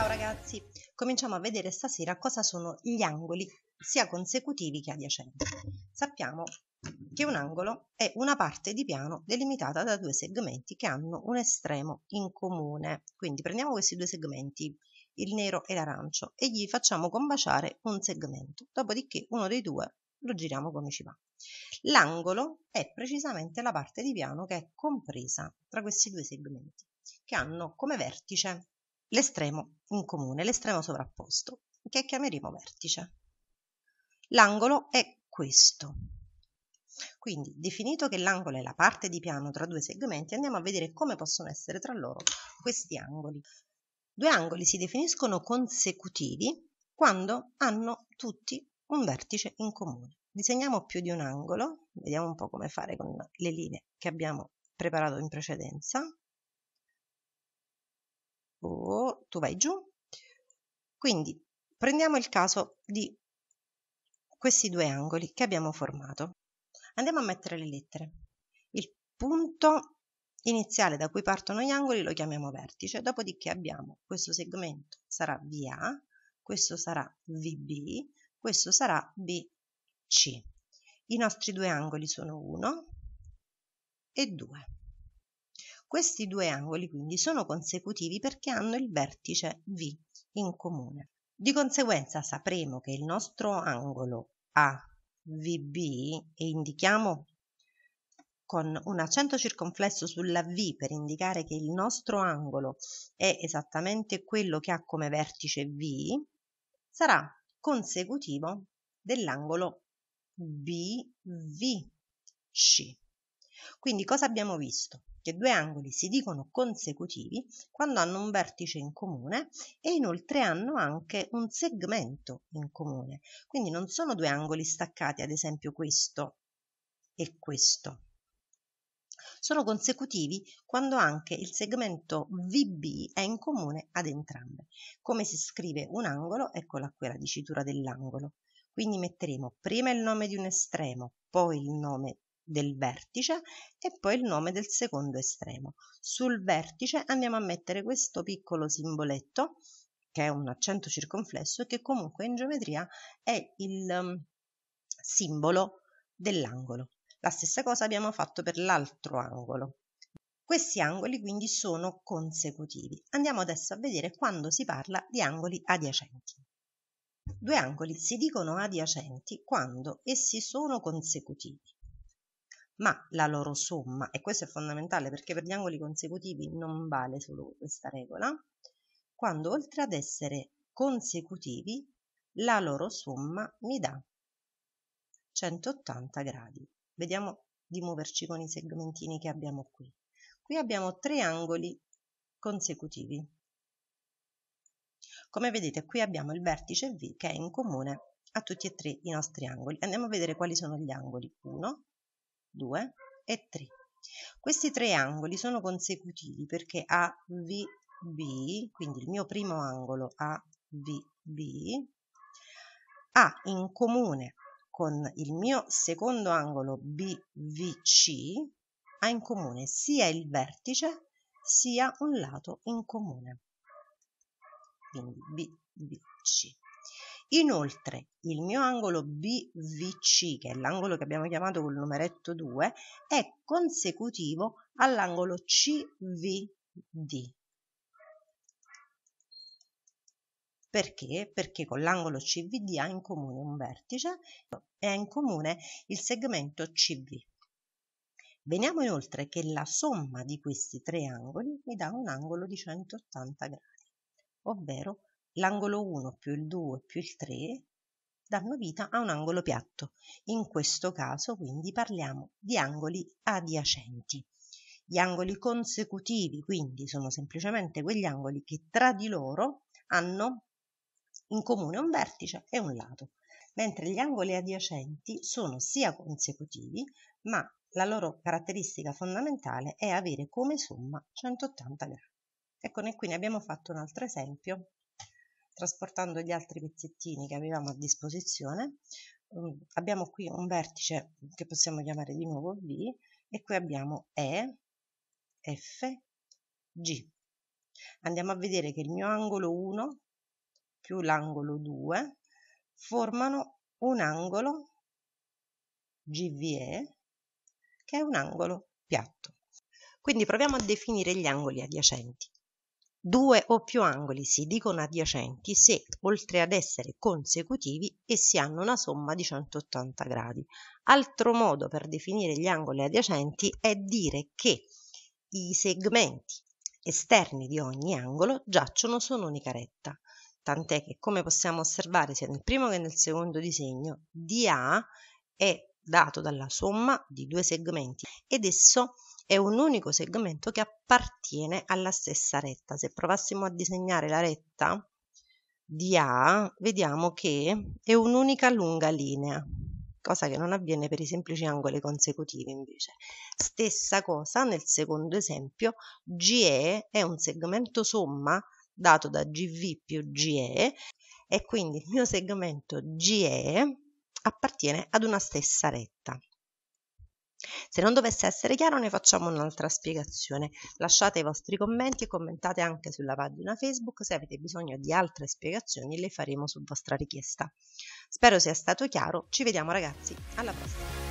Ciao ragazzi, cominciamo a vedere stasera cosa sono gli angoli sia consecutivi che adiacenti. Sappiamo che un angolo è una parte di piano delimitata da due segmenti che hanno un estremo in comune. Quindi prendiamo questi due segmenti, il nero e l'arancio, e gli facciamo combaciare un segmento, dopodiché uno dei due lo giriamo come ci va. L'angolo è precisamente la parte di piano che è compresa tra questi due segmenti, che hanno come vertice l'estremo in comune, l'estremo sovrapposto, che chiameremo vertice. L'angolo è questo. Quindi, definito che l'angolo è la parte di piano tra due segmenti, andiamo a vedere come possono essere tra loro questi angoli. Due angoli si definiscono consecutivi quando hanno tutti un vertice in comune. Disegniamo più di un angolo, vediamo un po' come fare con le linee che abbiamo preparato in precedenza o tu vai giù. Quindi prendiamo il caso di questi due angoli che abbiamo formato. Andiamo a mettere le lettere. Il punto iniziale da cui partono gli angoli lo chiamiamo vertice, dopodiché abbiamo questo segmento sarà VA, questo sarà VB, questo sarà BC. I nostri due angoli sono 1 e 2. Questi due angoli quindi sono consecutivi perché hanno il vertice V in comune. Di conseguenza sapremo che il nostro angolo AVB e indichiamo con un accento circonflesso sulla V per indicare che il nostro angolo è esattamente quello che ha come vertice V, sarà consecutivo dell'angolo BVC. Quindi cosa abbiamo visto? che due angoli si dicono consecutivi quando hanno un vertice in comune e inoltre hanno anche un segmento in comune. Quindi non sono due angoli staccati, ad esempio questo e questo. Sono consecutivi quando anche il segmento VB è in comune ad entrambe. Come si scrive un angolo? Eccola qui la dicitura dell'angolo. Quindi metteremo prima il nome di un estremo, poi il nome del vertice e poi il nome del secondo estremo. Sul vertice andiamo a mettere questo piccolo simboletto che è un accento circonflesso e che comunque in geometria è il um, simbolo dell'angolo. La stessa cosa abbiamo fatto per l'altro angolo. Questi angoli quindi sono consecutivi. Andiamo adesso a vedere quando si parla di angoli adiacenti. Due angoli si dicono adiacenti quando essi sono consecutivi ma la loro somma, e questo è fondamentale perché per gli angoli consecutivi non vale solo questa regola, quando oltre ad essere consecutivi, la loro somma mi dà 180 gradi. Vediamo di muoverci con i segmentini che abbiamo qui. Qui abbiamo tre angoli consecutivi. Come vedete qui abbiamo il vertice V che è in comune a tutti e tre i nostri angoli. Andiamo a vedere quali sono gli angoli. 1, 2 e 3. Questi tre angoli sono consecutivi perché AVB, quindi il mio primo angolo AVB, ha in comune con il mio secondo angolo BVC, ha in comune sia il vertice sia un lato in comune. Quindi BVC. Inoltre il mio angolo BVC, che è l'angolo che abbiamo chiamato col numeretto 2, è consecutivo all'angolo CVD. Perché? Perché con l'angolo CVD ha in comune un vertice e ha in comune il segmento CV. Veniamo inoltre che la somma di questi tre angoli mi dà un angolo di 180 gradi, ovvero L'angolo 1 più il 2 più il 3 danno vita a un angolo piatto. In questo caso quindi parliamo di angoli adiacenti. Gli angoli consecutivi quindi sono semplicemente quegli angoli che tra di loro hanno in comune un vertice e un lato, mentre gli angoli adiacenti sono sia consecutivi ma la loro caratteristica fondamentale è avere come somma 180 gradi. Ecco, qui ne abbiamo fatto un altro esempio trasportando gli altri pezzettini che avevamo a disposizione mm, abbiamo qui un vertice che possiamo chiamare di nuovo V e qui abbiamo E, F, G. Andiamo a vedere che il mio angolo 1 più l'angolo 2 formano un angolo GVE che è un angolo piatto. Quindi proviamo a definire gli angoli adiacenti. Due o più angoli si dicono adiacenti se, oltre ad essere consecutivi, essi hanno una somma di 180 gradi. Altro modo per definire gli angoli adiacenti è dire che i segmenti esterni di ogni angolo giacciono su un'unica retta, tant'è che, come possiamo osservare sia nel primo che nel secondo disegno, DA è dato dalla somma di due segmenti ed esso è è un unico segmento che appartiene alla stessa retta. Se provassimo a disegnare la retta di A, vediamo che è un'unica lunga linea, cosa che non avviene per i semplici angoli consecutivi invece. Stessa cosa nel secondo esempio, GE è un segmento somma dato da GV più GE e quindi il mio segmento GE appartiene ad una stessa retta. Se non dovesse essere chiaro ne facciamo un'altra spiegazione. Lasciate i vostri commenti e commentate anche sulla pagina Facebook, se avete bisogno di altre spiegazioni le faremo su vostra richiesta. Spero sia stato chiaro, ci vediamo ragazzi, alla prossima!